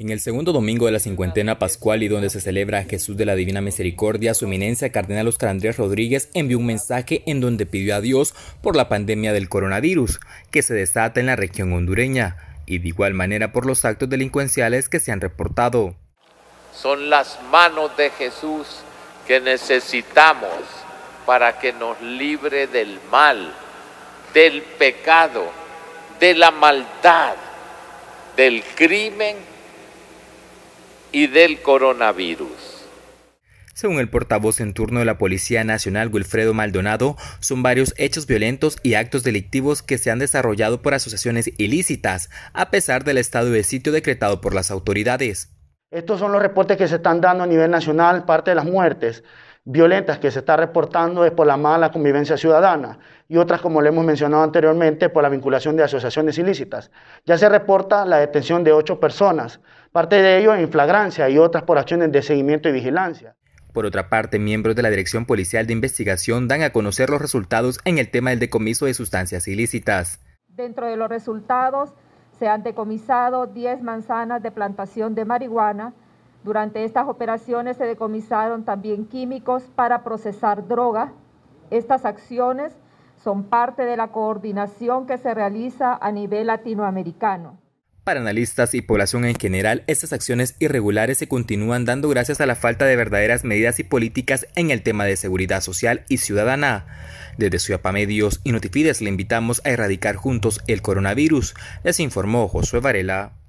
En el segundo domingo de la cincuentena pascual y donde se celebra Jesús de la Divina Misericordia, su eminencia Cardenal Oscar Andrés Rodríguez envió un mensaje en donde pidió a Dios por la pandemia del coronavirus que se desata en la región hondureña y de igual manera por los actos delincuenciales que se han reportado. Son las manos de Jesús que necesitamos para que nos libre del mal, del pecado, de la maldad, del crimen y del coronavirus. Según el portavoz en turno de la Policía Nacional, Wilfredo Maldonado, son varios hechos violentos y actos delictivos que se han desarrollado por asociaciones ilícitas, a pesar del estado de sitio decretado por las autoridades. Estos son los reportes que se están dando a nivel nacional, parte de las muertes violentas que se está reportando es por la mala convivencia ciudadana y otras, como le hemos mencionado anteriormente, por la vinculación de asociaciones ilícitas. Ya se reporta la detención de ocho personas, parte de ello en flagrancia y otras por acciones de seguimiento y vigilancia. Por otra parte, miembros de la Dirección Policial de Investigación dan a conocer los resultados en el tema del decomiso de sustancias ilícitas. Dentro de los resultados se han decomisado 10 manzanas de plantación de marihuana, durante estas operaciones se decomisaron también químicos para procesar droga. Estas acciones son parte de la coordinación que se realiza a nivel latinoamericano. Para analistas y población en general, estas acciones irregulares se continúan dando gracias a la falta de verdaderas medidas y políticas en el tema de seguridad social y ciudadana. Desde Ciudad Medios y Notifides le invitamos a erradicar juntos el coronavirus, les informó Josué Varela.